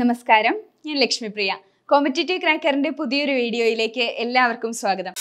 നമസ്കാരം ഞാൻ ലക്ഷ്മിപ്രിയ കോമ്പറ്റേറ്റീവ് ക്രാക്കറിന്റെ പുതിയൊരു വീഡിയോയിലേക്ക് എല്ലാവർക്കും സ്വാഗതം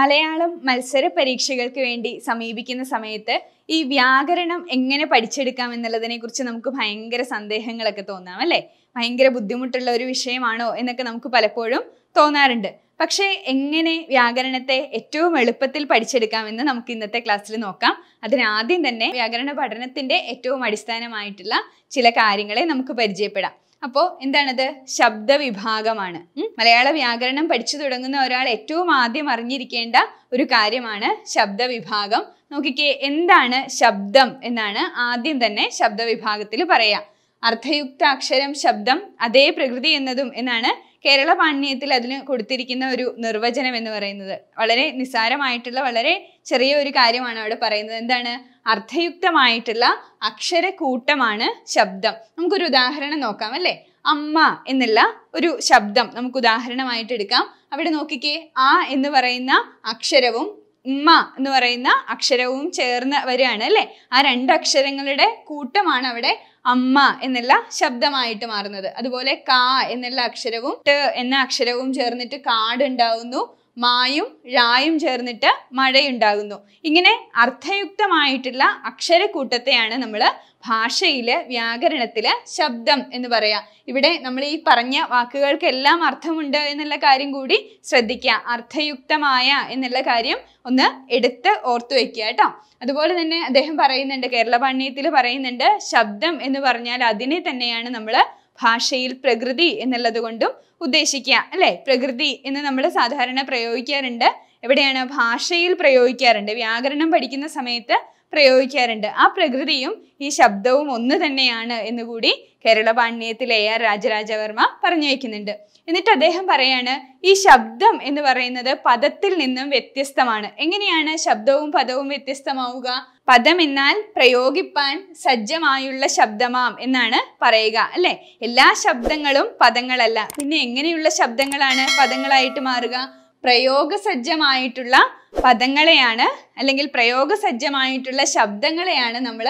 മലയാളം മത്സര പരീക്ഷകൾക്ക് വേണ്ടി സമീപിക്കുന്ന സമയത്ത് ഈ വ്യാകരണം എങ്ങനെ പഠിച്ചെടുക്കാം എന്നുള്ളതിനെ കുറിച്ച് നമുക്ക് ഭയങ്കര സന്ദേഹങ്ങളൊക്കെ തോന്നാം അല്ലെ ഭയങ്കര ബുദ്ധിമുട്ടുള്ള ഒരു വിഷയമാണോ എന്നൊക്കെ നമുക്ക് പലപ്പോഴും തോന്നാറുണ്ട് പക്ഷേ എങ്ങനെ വ്യാകരണത്തെ ഏറ്റവും എളുപ്പത്തിൽ പഠിച്ചെടുക്കാമെന്ന് നമുക്ക് ഇന്നത്തെ ക്ലാസ്സിൽ നോക്കാം അതിനാദ്യം തന്നെ വ്യാകരണ പഠനത്തിന്റെ ഏറ്റവും അടിസ്ഥാനമായിട്ടുള്ള ചില കാര്യങ്ങളെ നമുക്ക് പരിചയപ്പെടാം അപ്പോൾ എന്താണത് ശബ്ദവിഭാഗമാണ് മലയാള വ്യാകരണം പഠിച്ചു തുടങ്ങുന്ന ഒരാൾ ഏറ്റവും ആദ്യം അറിഞ്ഞിരിക്കേണ്ട ഒരു കാര്യമാണ് ശബ്ദവിഭാഗം നോക്കിക്കേ എന്താണ് ശബ്ദം എന്നാണ് ആദ്യം തന്നെ ശബ്ദവിഭാഗത്തിൽ പറയാം അർത്ഥയുക്ത അക്ഷരം ശബ്ദം അതേ പ്രകൃതി എന്നതും എന്നാണ് കേരള പാണ്ഡ്യത്തിൽ അതിന് കൊടുത്തിരിക്കുന്ന ഒരു നിർവചനം എന്ന് പറയുന്നത് വളരെ നിസ്സാരമായിട്ടുള്ള വളരെ ചെറിയ ഒരു കാര്യമാണ് അവിടെ പറയുന്നത് എന്താണ് അർത്ഥയുക്തമായിട്ടുള്ള അക്ഷരക്കൂട്ടമാണ് ശബ്ദം നമുക്കൊരു ഉദാഹരണം നോക്കാം അല്ലേ അമ്മ എന്നുള്ള ഒരു ശബ്ദം നമുക്ക് ഉദാഹരണമായിട്ട് എടുക്കാം അവിടെ നോക്കിക്കേ ആ എന്ന് പറയുന്ന അക്ഷരവും ഉമ്മ എന്ന് പറയുന്ന അക്ഷരവും ചേർന്ന് വരികയാണ് അല്ലേ ആ രണ്ട് അക്ഷരങ്ങളുടെ കൂട്ടമാണ് അവിടെ അമ്മ എന്നുള്ള ശബ്ദമായിട്ട് മാറുന്നത് അതുപോലെ കാ എന്നുള്ള അക്ഷരവും ട് എന്ന അക്ഷരവും ചേർന്നിട്ട് കാട് ഉണ്ടാവുന്നു മായും രായും ചേർന്നിട്ട് മഴയുണ്ടാകുന്നു ഇങ്ങനെ അർത്ഥയുക്തമായിട്ടുള്ള അക്ഷരക്കൂട്ടത്തെയാണ് നമ്മൾ ഭാഷയില് വ്യാകരണത്തില് ശബ്ദം എന്ന് പറയാം ഇവിടെ നമ്മൾ ഈ പറഞ്ഞ വാക്കുകൾക്കെല്ലാം അർത്ഥമുണ്ട് എന്നുള്ള കാര്യം കൂടി ശ്രദ്ധിക്കുക അർത്ഥയുക്തമായ എന്നുള്ള കാര്യം ഒന്ന് എടുത്ത് ഓർത്തു വെക്കുക കേട്ടോ അതുപോലെ തന്നെ അദ്ദേഹം പറയുന്നുണ്ട് കേരള പണ്ഡിയത്തിൽ പറയുന്നുണ്ട് ശബ്ദം എന്ന് പറഞ്ഞാൽ അതിനെ തന്നെയാണ് നമ്മൾ ഭാഷയിൽ പ്രകൃതി എന്നുള്ളത് കൊണ്ടും ഉദ്ദേശിക്കുക അല്ലേ പ്രകൃതി എന്ന് നമ്മൾ സാധാരണ പ്രയോഗിക്കാറുണ്ട് എവിടെയാണ് ഭാഷയിൽ പ്രയോഗിക്കാറുണ്ട് വ്യാകരണം പഠിക്കുന്ന സമയത്ത് പ്രയോഗിക്കാറുണ്ട് ആ പ്രകൃതിയും ഈ ശബ്ദവും ഒന്ന് തന്നെയാണ് എന്നുകൂടി കൂടി കേരള പാണ്ഡ്യത്തിൽ എ ആർ രാജരാജവർമ്മ പറഞ്ഞു വയ്ക്കുന്നുണ്ട് എന്നിട്ട് അദ്ദേഹം പറയാണ് ഈ ശബ്ദം എന്ന് പറയുന്നത് പദത്തിൽ നിന്നും വ്യത്യസ്തമാണ് എങ്ങനെയാണ് ശബ്ദവും പദവും വ്യത്യസ്തമാവുക പദം എന്നാൽ പ്രയോഗിപ്പാൻ സജ്ജമായുള്ള ശബ്ദമാം എന്നാണ് പറയുക അല്ലെ എല്ലാ ശബ്ദങ്ങളും പദങ്ങളല്ല പിന്നെ എങ്ങനെയുള്ള ശബ്ദങ്ങളാണ് പദങ്ങളായിട്ട് മാറുക പ്രയോഗസജ്ജമായിട്ടുള്ള പദങ്ങളെയാണ് അല്ലെങ്കിൽ പ്രയോഗസജ്ജമായിട്ടുള്ള ശബ്ദങ്ങളെയാണ് നമ്മൾ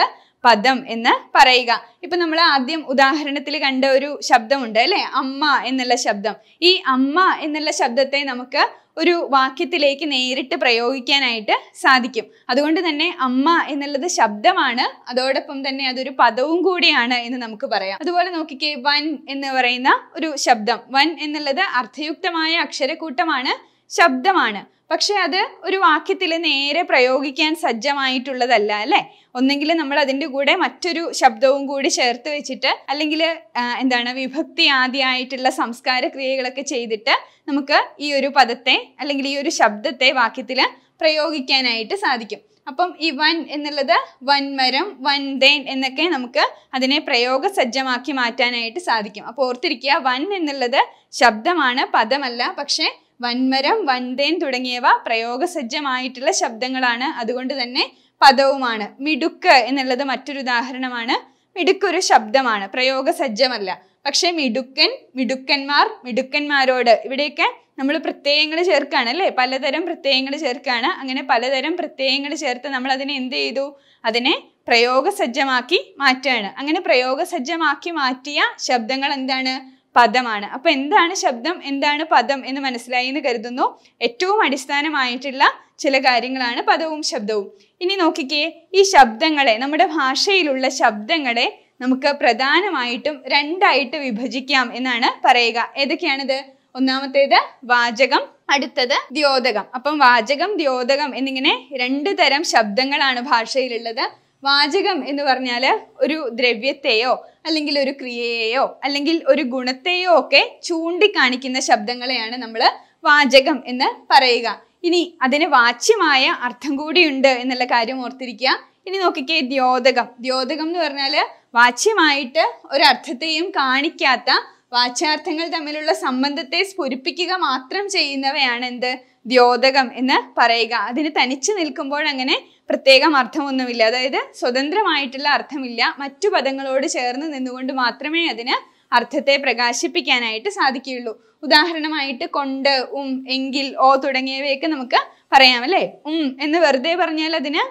പദം എന്ന് പറയുക ഇപ്പൊ നമ്മൾ ആദ്യം ഉദാഹരണത്തിൽ കണ്ട ഒരു ശബ്ദമുണ്ട് അല്ലെ അമ്മ എന്നുള്ള ശബ്ദം ഈ അമ്മ എന്നുള്ള ശബ്ദത്തെ നമുക്ക് ഒരു വാക്യത്തിലേക്ക് നേരിട്ട് പ്രയോഗിക്കാനായിട്ട് സാധിക്കും അതുകൊണ്ട് തന്നെ അമ്മ എന്നുള്ളത് ശബ്ദമാണ് അതോടൊപ്പം തന്നെ അതൊരു പദവും കൂടിയാണ് എന്ന് നമുക്ക് പറയാം അതുപോലെ നോക്കിക്കേ വൻ എന്ന് പറയുന്ന ഒരു ശബ്ദം വൻ എന്നുള്ളത് അർത്ഥയുക്തമായ അക്ഷരക്കൂട്ടമാണ് ശബ്ദമാണ് പക്ഷെ അത് ഒരു വാക്യത്തിൽ നേരെ പ്രയോഗിക്കാൻ സജ്ജമായിട്ടുള്ളതല്ല അല്ലേ ഒന്നെങ്കിൽ നമ്മൾ അതിൻ്റെ കൂടെ മറ്റൊരു ശബ്ദവും കൂടി ചേർത്ത് വെച്ചിട്ട് അല്ലെങ്കിൽ എന്താണ് വിഭക്തി ആദ്യമായിട്ടുള്ള സംസ്കാര ക്രിയകളൊക്കെ ചെയ്തിട്ട് നമുക്ക് ഈ ഒരു പദത്തെ അല്ലെങ്കിൽ ഈ ഒരു ശബ്ദത്തെ വാക്യത്തിൽ പ്രയോഗിക്കാനായിട്ട് സാധിക്കും അപ്പം ഈ വൻ എന്നുള്ളത് വൻമരം വൻതേൻ എന്നൊക്കെ നമുക്ക് അതിനെ പ്രയോഗ സജ്ജമാക്കി മാറ്റാനായിട്ട് സാധിക്കും അപ്പോൾ ഓർത്തിരിക്കുക വൻ എന്നുള്ളത് ശബ്ദമാണ് പദമല്ല പക്ഷേ വൻമരം വൻതേൻ തുടങ്ങിയവ പ്രയോഗസജ്ജമായിട്ടുള്ള ശബ്ദങ്ങളാണ് അതുകൊണ്ട് തന്നെ പദവുമാണ് മിടുക്ക് എന്നുള്ളത് മറ്റൊരു ഉദാഹരണമാണ് മിടുക്കൊരു ശബ്ദമാണ് പ്രയോഗസജ്ജമല്ല പക്ഷേ മിടുക്കൻ മിടുക്കന്മാർ മിടുക്കന്മാരോട് ഇവിടെയൊക്കെ നമ്മൾ പ്രത്യയങ്ങൾ ചേർക്കുകയാണ് അല്ലേ പലതരം പ്രത്യയങ്ങൾ ചേർക്കുകയാണ് അങ്ങനെ പലതരം പ്രത്യയങ്ങൾ ചേർത്ത് നമ്മൾ അതിനെ എന്ത് ചെയ്തു അതിനെ പ്രയോഗസജ്ജമാക്കി മാറ്റുകയാണ് അങ്ങനെ പ്രയോഗസജ്ജമാക്കി മാറ്റിയ ശബ്ദങ്ങൾ എന്താണ് പദമാണ് അപ്പൊ എന്താണ് ശബ്ദം എന്താണ് പദം എന്ന് മനസ്സിലായി എന്ന് കരുതുന്നു ഏറ്റവും അടിസ്ഥാനമായിട്ടുള്ള ചില കാര്യങ്ങളാണ് പദവും ശബ്ദവും ഇനി നോക്കിക്കേ ഈ ശബ്ദങ്ങളെ നമ്മുടെ ഭാഷയിലുള്ള ശബ്ദങ്ങളെ നമുക്ക് പ്രധാനമായിട്ടും രണ്ടായിട്ട് വിഭജിക്കാം എന്നാണ് പറയുക ഏതൊക്കെയാണിത് ഒന്നാമത്തേത് വാചകം അടുത്തത് ദ്യോതകം അപ്പം വാചകം ദ്യോതകം എന്നിങ്ങനെ രണ്ട് തരം ശബ്ദങ്ങളാണ് ഭാഷയിലുള്ളത് വാചകം എന്ന് പറഞ്ഞാൽ ഒരു ദ്രവ്യത്തെയോ അല്ലെങ്കിൽ ഒരു ക്രിയയെയോ അല്ലെങ്കിൽ ഒരു ഗുണത്തെയോ ഒക്കെ ചൂണ്ടിക്കാണിക്കുന്ന ശബ്ദങ്ങളെയാണ് നമ്മൾ വാചകം എന്ന് പറയുക ഇനി അതിന് വാച്യമായ അർത്ഥം കൂടിയുണ്ട് എന്നുള്ള കാര്യം ഓർത്തിരിക്കുക ഇനി നോക്കിക്കേ ദ്യോതകം ദ്യോതകം എന്ന് പറഞ്ഞാൽ വാച്യമായിട്ട് ഒരർത്ഥത്തെയും കാണിക്കാത്ത വാച്യാർത്ഥങ്ങൾ തമ്മിലുള്ള സംബന്ധത്തെ സ്ഫുരിപ്പിക്കുക മാത്രം ചെയ്യുന്നവയാണ് എന്ത് ദ്യോതകം എന്ന് പറയുക അതിന് തനിച്ച് നിൽക്കുമ്പോൾ അങ്ങനെ പ്രത്യേകം അർത്ഥമൊന്നുമില്ല അതായത് സ്വതന്ത്രമായിട്ടുള്ള അർത്ഥമില്ല മറ്റു പദങ്ങളോട് ചേർന്ന് നിന്നുകൊണ്ട് മാത്രമേ അതിന് അർത്ഥത്തെ പ്രകാശിപ്പിക്കാനായിട്ട് സാധിക്കുകയുള്ളൂ ഉദാഹരണമായിട്ട് കൊണ്ട് ഉം എങ്കിൽ ഓ തുടങ്ങിയവയൊക്കെ നമുക്ക് പറയാം അല്ലേ ഉം എന്ന് വെറുതെ പറഞ്ഞാൽ അതിന്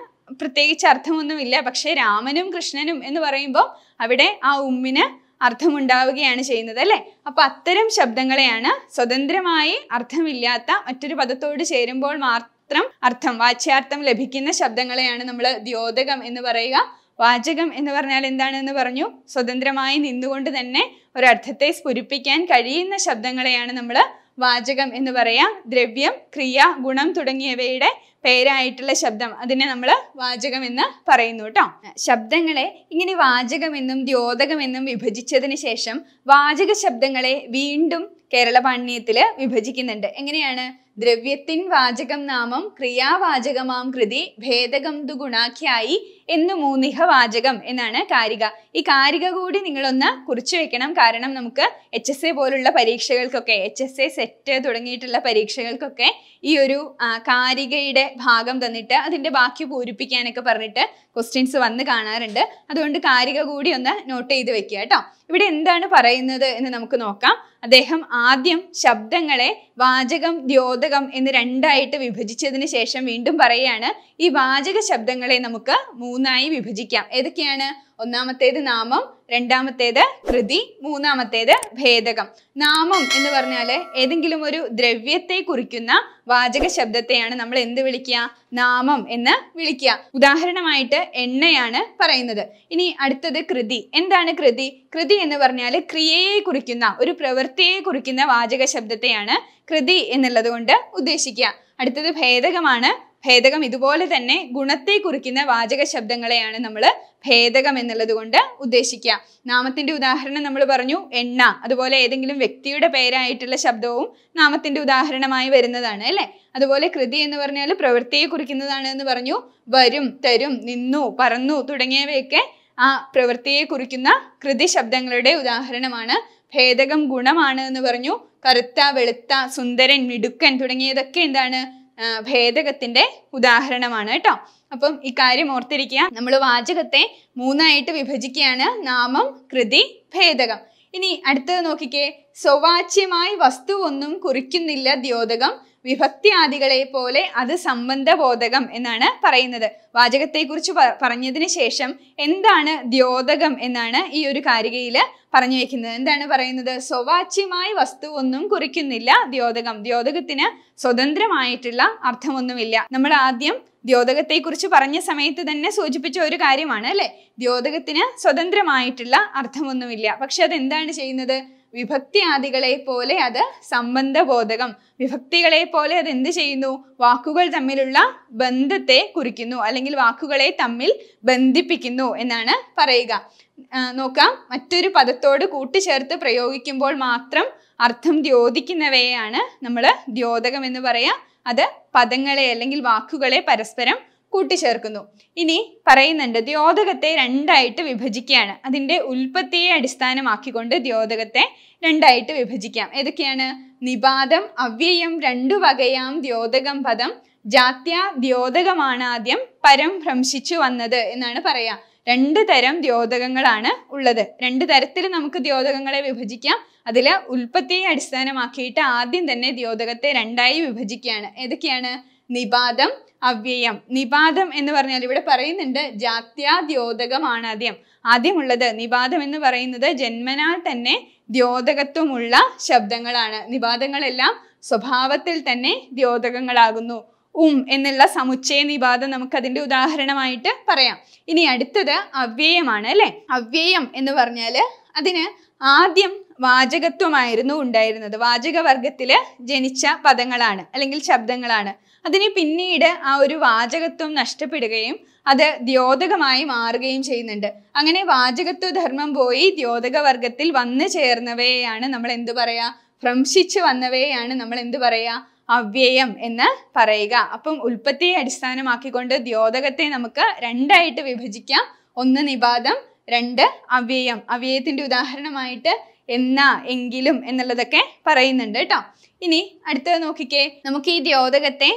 പ്രത്യേകിച്ച് അർത്ഥമൊന്നുമില്ല പക്ഷേ രാമനും കൃഷ്ണനും എന്ന് പറയുമ്പോൾ അവിടെ ആ ഉമ്മിന് അർത്ഥമുണ്ടാവുകയാണ് ചെയ്യുന്നത് അല്ലേ അപ്പൊ അത്തരം ശബ്ദങ്ങളെയാണ് സ്വതന്ത്രമായി അർത്ഥമില്ലാത്ത മറ്റൊരു പദത്തോട് ചേരുമ്പോൾ മാത്രം അർത്ഥം വാച്യാർത്ഥം ലഭിക്കുന്ന ശബ്ദങ്ങളെയാണ് നമ്മൾ ദ്യോതകം എന്ന് പറയുക വാചകം എന്ന് പറഞ്ഞാൽ എന്താണെന്ന് പറഞ്ഞു സ്വതന്ത്രമായി നിന്നുകൊണ്ട് തന്നെ ഒരർത്ഥത്തെ സ്ഫുരിപ്പിക്കാൻ കഴിയുന്ന ശബ്ദങ്ങളെയാണ് നമ്മൾ വാചകം എന്ന് പറയാം ദ്രവ്യം ക്രിയ ഗുണം തുടങ്ങിയവയുടെ പേരായിട്ടുള്ള ശബ്ദം അതിനെ നമ്മൾ വാചകം എന്ന് പറയുന്നു കേട്ടോ ശബ്ദങ്ങളെ ഇങ്ങനെ വാചകമെന്നും ദ്യോതകമെന്നും വിഭജിച്ചതിന് ശേഷം വാചക ശബ്ദങ്ങളെ വീണ്ടും കേരള പാണ്ഡ്യത്തില് വിഭജിക്കുന്നുണ്ട് എങ്ങനെയാണ് ദ്രവ്യത്തിൻ വാചകം നാമം ക്രിയാവാചകമാം കൃതി ഭേദകം ദു ഗുണാഖ്യായി എന്ന് മൂന്നിഹ വാചകം എന്നാണ് കാരിക ഈ കാരിക കൂടി നിങ്ങളൊന്ന് കുറിച്ചു വെക്കണം കാരണം നമുക്ക് എച്ച് എസ് എ പോലുള്ള പരീക്ഷകൾക്കൊക്കെ എച്ച് എസ് എ സെറ്റ് തുടങ്ങിയിട്ടുള്ള പരീക്ഷകൾക്കൊക്കെ ഈ ഒരു കാരികയുടെ ഭാഗം തന്നിട്ട് അതിൻ്റെ ബാക്കി പൂരിപ്പിക്കാനൊക്കെ പറഞ്ഞിട്ട് ക്വസ്റ്റ്യൻസ് വന്ന് കാണാറുണ്ട് അതുകൊണ്ട് കാരിക കൂടി ഒന്ന് നോട്ട് ചെയ്ത് വെക്കുക കേട്ടോ ഇവിടെ എന്താണ് പറയുന്നത് എന്ന് നമുക്ക് നോക്കാം അദ്ദേഹം ആദ്യം ശബ്ദങ്ങളെ വാചകം ദ്യോത വാചകം എന്ന് രണ്ടായിട്ട് വിഭജിച്ചതിന് ശേഷം വീണ്ടും പറയുകയാണ് ഈ വാചക ശബ്ദങ്ങളെ നമുക്ക് മൂന്നായി വിഭജിക്കാം ഏതൊക്കെയാണ് ഒന്നാമത്തേത് നാമം രണ്ടാമത്തേത് കൃതി മൂന്നാമത്തേത് ഭേദകം നാമം എന്ന് പറഞ്ഞാൽ ഏതെങ്കിലും ഒരു ദ്രവ്യത്തെ കുറിക്കുന്ന വാചക ശബ്ദത്തെയാണ് നമ്മൾ എന്ത് വിളിക്കുക നാമം എന്ന് വിളിക്കുക ഉദാഹരണമായിട്ട് എണ്ണയാണ് പറയുന്നത് ഇനി അടുത്തത് കൃതി എന്താണ് കൃതി കൃതി എന്ന് പറഞ്ഞാൽ ക്രിയയെ കുറിക്കുന്ന ഒരു പ്രവൃത്തിയെ കുറിക്കുന്ന വാചക ശബ്ദത്തെയാണ് കൃതി എന്നുള്ളത് കൊണ്ട് ഉദ്ദേശിക്കുക അടുത്തത് ഭേദകമാണ് ഭേദകം ഇതുപോലെ തന്നെ ഗുണത്തെ കുറിക്കുന്ന വാചക ശബ്ദങ്ങളെയാണ് നമ്മൾ ഭേദകം എന്നുള്ളത് കൊണ്ട് ഉദ്ദേശിക്കുക നാമത്തിന്റെ ഉദാഹരണം നമ്മൾ പറഞ്ഞു എണ്ണ അതുപോലെ ഏതെങ്കിലും വ്യക്തിയുടെ പേരായിട്ടുള്ള ശബ്ദവും നാമത്തിന്റെ ഉദാഹരണമായി വരുന്നതാണ് അല്ലെ അതുപോലെ കൃതി എന്ന് പറഞ്ഞാൽ പ്രവൃത്തിയെ കുറിക്കുന്നതാണ് എന്ന് പറഞ്ഞു വരും തരും നിന്നു പറന്നു തുടങ്ങിയവയൊക്കെ ആ പ്രവൃത്തിയെ കുറിക്കുന്ന കൃതി ശബ്ദങ്ങളുടെ ഉദാഹരണമാണ് ഭേദകം ഗുണമാണ് എന്ന് പറഞ്ഞു കറുത്ത വെളുത്ത സുന്ദരൻ മിടുക്കൻ തുടങ്ങിയതൊക്കെ എന്താണ് ഭേദകത്തിന്റെ ഉദാഹരണമാണ് കേട്ടോ അപ്പം ഇക്കാര്യം ഓർത്തിരിക്കുക നമ്മൾ വാചകത്തെ മൂന്നായിട്ട് വിഭജിക്കുകയാണ് നാമം കൃതി ഭേദകം ഇനി അടുത്തത് നോക്കിക്കേ സ്വവാച്യമായി വസ്തുവൊന്നും കുറിക്കുന്നില്ല ദ്യോതകം വിഭക്തി ആദികളെ പോലെ അത് ബോധകം എന്നാണ് പറയുന്നത് വാചകത്തെക്കുറിച്ച് പറഞ്ഞതിന് ശേഷം എന്താണ് ദ്യോതകം എന്നാണ് ഈ ഒരു കാരികയിൽ പറഞ്ഞു വെക്കുന്നത് എന്താണ് പറയുന്നത് സ്വവാച്യമായ വസ്തു ഒന്നും കുറിക്കുന്നില്ല ദ്യോതകം ദ്യോതകത്തിന് സ്വതന്ത്രമായിട്ടുള്ള അർത്ഥമൊന്നുമില്ല നമ്മൾ ആദ്യം കുറിച്ച് പറഞ്ഞ സമയത്ത് തന്നെ സൂചിപ്പിച്ച ഒരു കാര്യമാണ് അല്ലെ ദ്യോതകത്തിന് സ്വതന്ത്രമായിട്ടുള്ള അർത്ഥമൊന്നുമില്ല പക്ഷെ അത് എന്താണ് ചെയ്യുന്നത് വിഭക്തി ആദികളെ പോലെ അത് സംബന്ധബോധകം വിഭക്തികളെ പോലെ അത് എന്ത് ചെയ്യുന്നു വാക്കുകൾ തമ്മിലുള്ള ബന്ധത്തെ കുറിക്കുന്നു അല്ലെങ്കിൽ വാക്കുകളെ തമ്മിൽ ബന്ധിപ്പിക്കുന്നു എന്നാണ് പറയുക നോക്കാം മറ്റൊരു പദത്തോട് കൂട്ടിച്ചേർത്ത് പ്രയോഗിക്കുമ്പോൾ മാത്രം അർത്ഥം ദ്യോതിക്കുന്നവയെയാണ് നമ്മൾ ദ്യോതകം എന്ന് പറയാം അത് പദങ്ങളെ അല്ലെങ്കിൽ വാക്കുകളെ പരസ്പരം കൂട്ടിച്ചേർക്കുന്നു ഇനി പറയുന്നുണ്ട് ദ്യോതകത്തെ രണ്ടായിട്ട് വിഭജിക്കുകയാണ് അതിൻ്റെ ഉൽപ്പത്തിയെ അടിസ്ഥാനമാക്കിക്കൊണ്ട് ദ്യോതകത്തെ രണ്ടായിട്ട് വിഭജിക്കാം ഏതൊക്കെയാണ് നിപാതം അവ്യയം രണ്ടു വകയാം ദ്യോതകം പദം ജാത്യ ദ്യോതകമാണ് ആദ്യം പരം ഭ്രംശിച്ചു വന്നത് എന്നാണ് പറയാ രണ്ട് തരം ദ്യോതകങ്ങളാണ് ഉള്ളത് രണ്ട് തരത്തിൽ നമുക്ക് ദ്യോതകങ്ങളെ വിഭജിക്കാം അതിൽ ഉൽപ്പത്തിയെ അടിസ്ഥാനമാക്കിയിട്ട് ആദ്യം തന്നെ ദ്യോതകത്തെ രണ്ടായി വിഭജിക്കുകയാണ് ഏതൊക്കെയാണ് നിപാതം അവ്യയം നിപാതം എന്ന് പറഞ്ഞാൽ ഇവിടെ പറയുന്നുണ്ട് ജാത്യാദ്യോതകമാണ് ആദ്യം ആദ്യമുള്ളത് നിപാതം എന്ന് പറയുന്നത് ജന്മനാൽ തന്നെ ദ്യോതകത്വമുള്ള ശബ്ദങ്ങളാണ് നിപാതങ്ങളെല്ലാം സ്വഭാവത്തിൽ തന്നെ ദ്യോതകങ്ങളാകുന്നു ഉം എന്നുള്ള സമുച്ചയ നിപാതം അതിന്റെ ഉദാഹരണമായിട്ട് പറയാം ഇനി അടുത്തത് അവ്യയമാണ് അല്ലേ അവ്യയം എന്ന് പറഞ്ഞാൽ അതിന് ആദ്യം വാചകത്വമായിരുന്നു ഉണ്ടായിരുന്നത് വാചകവർഗത്തിൽ ജനിച്ച പദങ്ങളാണ് അല്ലെങ്കിൽ ശബ്ദങ്ങളാണ് അതിന് പിന്നീട് ആ ഒരു വാചകത്വം നഷ്ടപ്പെടുകയും അത് ദ്യോതകമായി മാറുകയും ചെയ്യുന്നുണ്ട് അങ്ങനെ വാചകത്വ ധർമ്മം പോയി ദ്യോതക വർഗത്തിൽ വന്നു ചേർന്നവയെയാണ് നമ്മൾ എന്തു പറയാ ഭ്രംശിച്ചു വന്നവയെയാണ് നമ്മൾ എന്തു പറയാ അവ്യയം എന്ന് പറയുക അപ്പം ഉൽപ്പത്തിയെ അടിസ്ഥാനമാക്കിക്കൊണ്ട് ദ്യോതകത്തെ നമുക്ക് രണ്ടായിട്ട് വിഭജിക്കാം ഒന്ന് നിപാതം രണ്ട് അവ്യയം അവ്യയത്തിന്റെ ഉദാഹരണമായിട്ട് എന്നാ എങ്കിലും എന്നുള്ളതൊക്കെ പറയുന്നുണ്ട് കേട്ടോ ഇനി അടുത്തത് നോക്കിക്കേ നമുക്ക് ഈ ദ്യോതകത്തെ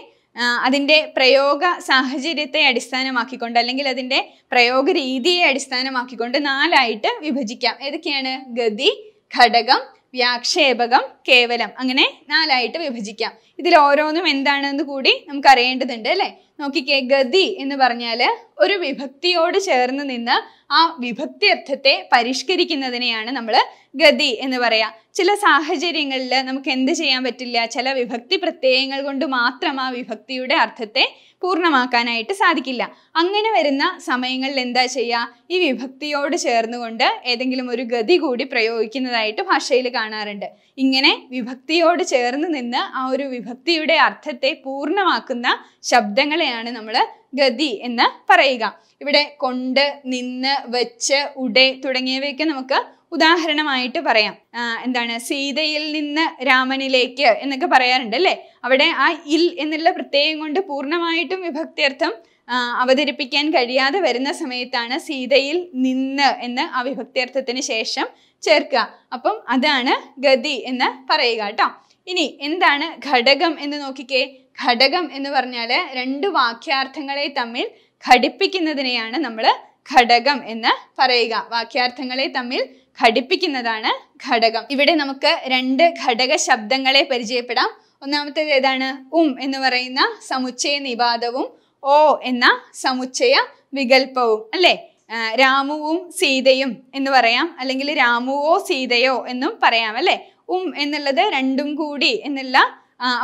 അതിൻ്റെ പ്രയോഗ സാഹചര്യത്തെ അടിസ്ഥാനമാക്കിക്കൊണ്ട് അല്ലെങ്കിൽ അതിൻ്റെ പ്രയോഗ രീതിയെ അടിസ്ഥാനമാക്കിക്കൊണ്ട് നാലായിട്ട് വിഭജിക്കാം ഏതൊക്കെയാണ് ഗതി ഘടകം വ്യാക്ഷേപകം കേവലം അങ്ങനെ നാലായിട്ട് വിഭജിക്കാം ഇതിൽ ഓരോന്നും എന്താണെന്ന് കൂടി നമുക്ക് അറിയേണ്ടതുണ്ട് അല്ലെ നോക്കിക്കേ ഗതി എന്ന് പറഞ്ഞാൽ ഒരു വിഭക്തിയോട് ചേർന്ന് നിന്ന് ആ വിഭക്തി അർത്ഥത്തെ പരിഷ്കരിക്കുന്നതിനെയാണ് നമ്മൾ ഗതി എന്ന് പറയാ ചില സാഹചര്യങ്ങളിൽ നമുക്ക് എന്ത് ചെയ്യാൻ പറ്റില്ല ചില വിഭക്തി പ്രത്യയങ്ങൾ കൊണ്ട് മാത്രം ആ വിഭക്തിയുടെ അർത്ഥത്തെ പൂർണ്ണമാക്കാനായിട്ട് സാധിക്കില്ല അങ്ങനെ വരുന്ന സമയങ്ങളിൽ എന്താ ചെയ്യുക ഈ വിഭക്തിയോട് ചേർന്നുകൊണ്ട് ഏതെങ്കിലും ഒരു ഗതി കൂടി പ്രയോഗിക്കുന്നതായിട്ട് ഭാഷയിൽ കാണാറുണ്ട് ഇങ്ങനെ വിഭക്തിയോട് ചേർന്ന് നിന്ന് ആ ഒരു വിഭക്തിയുടെ അർത്ഥത്തെ പൂർണ്ണമാക്കുന്ന ശബ്ദങ്ങളെയാണ് നമ്മൾ ഗതി എന്ന് പറയുക ഇവിടെ കൊണ്ട് നിന്ന് വെച്ച് ഉടെ തുടങ്ങിയവയൊക്കെ നമുക്ക് ഉദാഹരണമായിട്ട് പറയാം എന്താണ് സീതയിൽ നിന്ന് രാമനിലേക്ക് എന്നൊക്കെ പറയാറുണ്ട് അല്ലേ അവിടെ ആ ഇൽ എന്നുള്ള പ്രത്യയം കൊണ്ട് പൂർണ്ണമായിട്ടും വിഭക്തിയർത്ഥം അവതരിപ്പിക്കാൻ കഴിയാതെ വരുന്ന സമയത്താണ് സീതയിൽ നിന്ന് എന്ന് ആ വിഭക്തിയർത്ഥത്തിന് ശേഷം ചേർക്കുക അപ്പം അതാണ് ഗതി എന്ന് പറയുക കേട്ടോ ഇനി എന്താണ് ഘടകം എന്ന് നോക്കിക്കേ ഘടകം എന്ന് പറഞ്ഞാൽ രണ്ട് വാക്യാർത്ഥങ്ങളെ തമ്മിൽ ഘടിപ്പിക്കുന്നതിനെയാണ് നമ്മൾ ഘടകം എന്ന് പറയുക വാക്യാർത്ഥങ്ങളെ തമ്മിൽ ഘടിപ്പിക്കുന്നതാണ് ഘടകം ഇവിടെ നമുക്ക് രണ്ട് ഘടക ശബ്ദങ്ങളെ പരിചയപ്പെടാം ഒന്നാമത്തേത് ഏതാണ് ഉം എന്ന് പറയുന്ന സമുച്ചയ നിപാതവും ഓ എന്ന സമുച്ചയ വികല്പവും അല്ലേ രാമുവും സീതയും എന്ന് പറയാം അല്ലെങ്കിൽ രാമുവോ സീതയോ എന്നും പറയാം അല്ലേ ഉം എന്നുള്ളത് രണ്ടും കൂടി എന്നുള്ള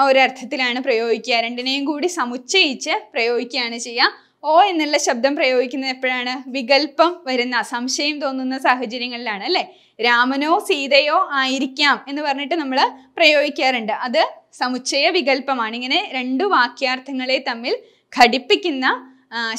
ഒരർത്ഥത്തിലാണ് പ്രയോഗിക്കുക രണ്ടിനെയും കൂടി സമുച്ചയിച്ച് പ്രയോഗിക്കുകയാണ് ചെയ്യുക ഓ എന്നുള്ള ശബ്ദം പ്രയോഗിക്കുന്നത് എപ്പോഴാണ് വികല്പം വരുന്ന സംശയം തോന്നുന്ന സാഹചര്യങ്ങളിലാണ് അല്ലേ രാമനോ സീതയോ ആയിരിക്കാം എന്ന് പറഞ്ഞിട്ട് നമ്മൾ പ്രയോഗിക്കാറുണ്ട് അത് സമുച്ചയ വികല്പമാണ് ഇങ്ങനെ രണ്ടു വാക്യാർത്ഥങ്ങളെ തമ്മിൽ ഘടിപ്പിക്കുന്ന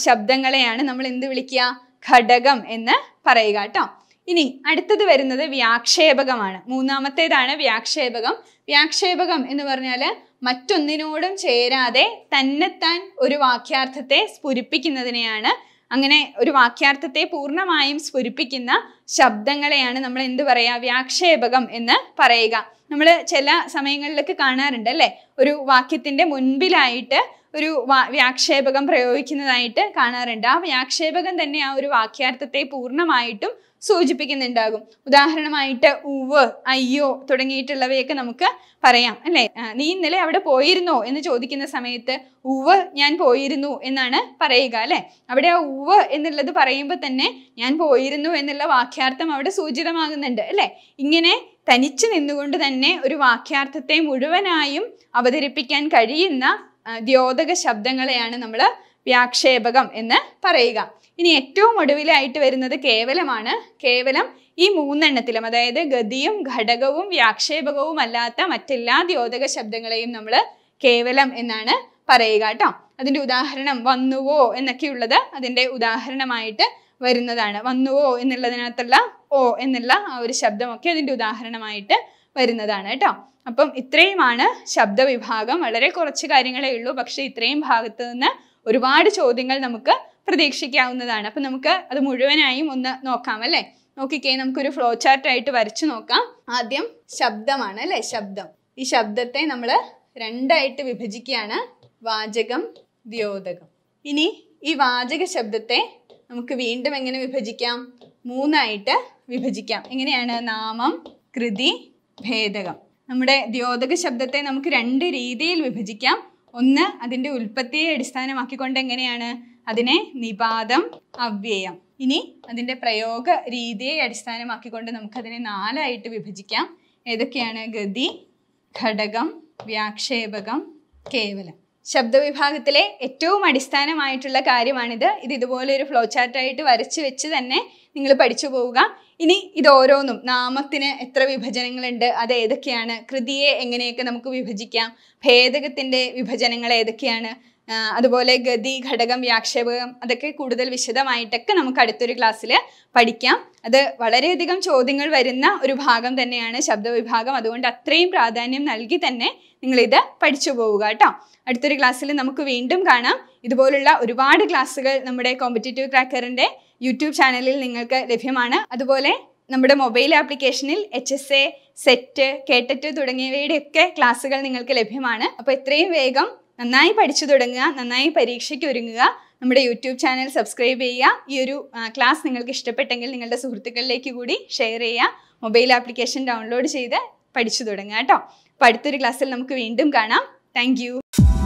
ശബ്ദങ്ങളെയാണ് നമ്മൾ എന്ത് വിളിക്കുക ഘടകം എന്ന് പറയുക കേട്ടോ ഇനി അടുത്തത് വരുന്നത് വ്യാക്ഷേപകമാണ് മൂന്നാമത്തേതാണ് വ്യാക്ഷേപകം വ്യാക്ഷേപകം എന്ന് പറഞ്ഞാൽ മറ്റൊന്നിനോടും ചേരാതെ തന്നെത്താൻ ഒരു വാക്യാർത്ഥത്തെ സ്ഫുരിപ്പിക്കുന്നതിനെയാണ് അങ്ങനെ ഒരു വാക്യാർത്ഥത്തെ പൂർണ്ണമായും സ്ഫുരിപ്പിക്കുന്ന ശബ്ദങ്ങളെയാണ് നമ്മൾ എന്ത് പറയുക വ്യാക്ഷേപകം എന്ന് പറയുക നമ്മൾ ചില സമയങ്ങളിലൊക്കെ കാണാറുണ്ട് അല്ലേ ഒരു വാക്യത്തിന്റെ മുൻപിലായിട്ട് ഒരു വ്യാക്ഷേപകം പ്രയോഗിക്കുന്നതായിട്ട് കാണാറുണ്ട് ആ വ്യാക്ഷേപകം തന്നെ ആ ഒരു വാക്യാർത്ഥത്തെ പൂർണ്ണമായിട്ടും സൂചിപ്പിക്കുന്നുണ്ടാകും ഉദാഹരണമായിട്ട് ഉവ് അയ്യോ തുടങ്ങിയിട്ടുള്ളവയൊക്കെ നമുക്ക് പറയാം അല്ലേ നീ ഇന്നലെ അവിടെ പോയിരുന്നോ എന്ന് ചോദിക്കുന്ന സമയത്ത് ഉവ് ഞാൻ പോയിരുന്നു എന്നാണ് പറയുക അല്ലെ അവിടെ ആ ഉവ് എന്നുള്ളത് പറയുമ്പോൾ തന്നെ ഞാൻ പോയിരുന്നു എന്നുള്ള വാക്യാർത്ഥം അവിടെ സൂചിതമാകുന്നുണ്ട് അല്ലേ ഇങ്ങനെ തനിച്ച് നിന്നുകൊണ്ട് തന്നെ ഒരു വാക്യാർത്ഥത്തെ മുഴുവനായും അവതരിപ്പിക്കാൻ കഴിയുന്ന ദ്യോതക ശബ്ദങ്ങളെയാണ് നമ്മൾ വ്യാക്ഷേപകം എന്ന് പറയുക ഇനി ഏറ്റവും ഒടുവിലായിട്ട് വരുന്നത് കേവലമാണ് കേവലം ഈ മൂന്നെണ്ണത്തിലും അതായത് ഗതിയും ഘടകവും വ്യാക്ഷേപകവും അല്ലാത്ത മറ്റെല്ലാ ദ്യോതക ശബ്ദങ്ങളെയും നമ്മൾ കേവലം എന്നാണ് പറയുക കേട്ടോ അതിൻ്റെ ഉദാഹരണം വന്നുവോ എന്നൊക്കെയുള്ളത് അതിൻ്റെ ഉദാഹരണമായിട്ട് വരുന്നതാണ് വന്നുവോ എന്നുള്ളതിനകത്തുള്ള ഓ എന്നുള്ള ആ ഒരു ശബ്ദമൊക്കെ അതിൻ്റെ ഉദാഹരണമായിട്ട് വരുന്നതാണ് കേട്ടോ അപ്പം ഇത്രയുമാണ് ശബ്ദവിഭാഗം വളരെ കുറച്ച് കാര്യങ്ങളേ ഉള്ളൂ പക്ഷേ ഇത്രയും ഭാഗത്ത് നിന്ന് ഒരുപാട് ചോദ്യങ്ങൾ നമുക്ക് പ്രതീക്ഷിക്കാവുന്നതാണ് അപ്പം നമുക്ക് അത് മുഴുവനായും ഒന്ന് നോക്കാം അല്ലേ നോക്കിക്കേ നമുക്കൊരു ഫ്ലോ ചാർട്ടായിട്ട് വരച്ചു നോക്കാം ആദ്യം ശബ്ദമാണ് അല്ലേ ശബ്ദം ഈ ശബ്ദത്തെ നമ്മൾ രണ്ടായിട്ട് വിഭജിക്കുകയാണ് വാചകം ദ്യോതകം ഇനി ഈ വാചക ശബ്ദത്തെ നമുക്ക് വീണ്ടും എങ്ങനെ വിഭജിക്കാം മൂന്നായിട്ട് വിഭജിക്കാം എങ്ങനെയാണ് നാമം കൃതി ഭേദകം നമ്മുടെ ദ്യോതക ശബ്ദത്തെ നമുക്ക് രണ്ട് രീതിയിൽ വിഭജിക്കാം ഒന്ന് അതിൻ്റെ ഉൽപ്പത്തിയെ അടിസ്ഥാനമാക്കിക്കൊണ്ട് എങ്ങനെയാണ് അതിനെ നിപാതം അവ്യയം ഇനി അതിൻ്റെ പ്രയോഗ രീതിയെ അടിസ്ഥാനമാക്കിക്കൊണ്ട് നമുക്കതിനെ നാലായിട്ട് വിഭജിക്കാം ഏതൊക്കെയാണ് ഗതി ഘടകം വ്യാക്ഷേപകം കേവലം ശബ്ദവിഭാഗത്തിലെ ഏറ്റവും അടിസ്ഥാനമായിട്ടുള്ള കാര്യമാണിത് ഇത് ഇതുപോലെ ഒരു ഫ്ലോ ചാർട്ടായിട്ട് വരച്ച് വെച്ച് തന്നെ നിങ്ങൾ പഠിച്ചു പോവുക ഇനി ഇത് ഓരോന്നും നാമത്തിന് എത്ര വിഭജനങ്ങളുണ്ട് അത് ഏതൊക്കെയാണ് കൃതിയെ എങ്ങനെയൊക്കെ നമുക്ക് വിഭജിക്കാം ഭേദകത്തിൻ്റെ വിഭജനങ്ങൾ ഏതൊക്കെയാണ് അതുപോലെ ഗതി ഘടകം വ്യാക്ഷേപകം അതൊക്കെ കൂടുതൽ വിശദമായിട്ടൊക്കെ നമുക്ക് അടുത്തൊരു ക്ലാസ്സിൽ പഠിക്കാം അത് വളരെയധികം ചോദ്യങ്ങൾ വരുന്ന ഒരു ഭാഗം തന്നെയാണ് ശബ്ദവിഭാഗം അതുകൊണ്ട് അത്രയും പ്രാധാന്യം നൽകി തന്നെ നിങ്ങളിത് പഠിച്ചു പോവുക കേട്ടോ അടുത്തൊരു ക്ലാസ്സിൽ നമുക്ക് വീണ്ടും കാണാം ഇതുപോലുള്ള ഒരുപാട് ക്ലാസ്സുകൾ നമ്മുടെ കോമ്പറ്റേറ്റീവ് ക്രാക്കറിൻ്റെ യൂട്യൂബ് ചാനലിൽ നിങ്ങൾക്ക് ലഭ്യമാണ് അതുപോലെ നമ്മുടെ മൊബൈൽ ആപ്ലിക്കേഷനിൽ എച്ച് എസ് എ സെറ്റ് കേട്ടറ്റ് തുടങ്ങിയവയുടെയൊക്കെ ക്ലാസ്സുകൾ നിങ്ങൾക്ക് ലഭ്യമാണ് അപ്പോൾ എത്രയും വേഗം നന്നായി പഠിച്ചു തുടങ്ങുക നന്നായി പരീക്ഷയ്ക്ക് ഒരുങ്ങുക നമ്മുടെ യൂട്യൂബ് ചാനൽ സബ്സ്ക്രൈബ് ചെയ്യുക ഈ ഒരു ക്ലാസ് നിങ്ങൾക്ക് ഇഷ്ടപ്പെട്ടെങ്കിൽ നിങ്ങളുടെ സുഹൃത്തുക്കളിലേക്ക് കൂടി ഷെയർ ചെയ്യുക മൊബൈൽ ആപ്ലിക്കേഷൻ ഡൗൺലോഡ് ചെയ്ത് പഠിച്ചു തുടങ്ങുക കേട്ടോ അപ്പോൾ അടുത്തൊരു ക്ലാസ്സിൽ നമുക്ക് വീണ്ടും കാണാം താങ്ക്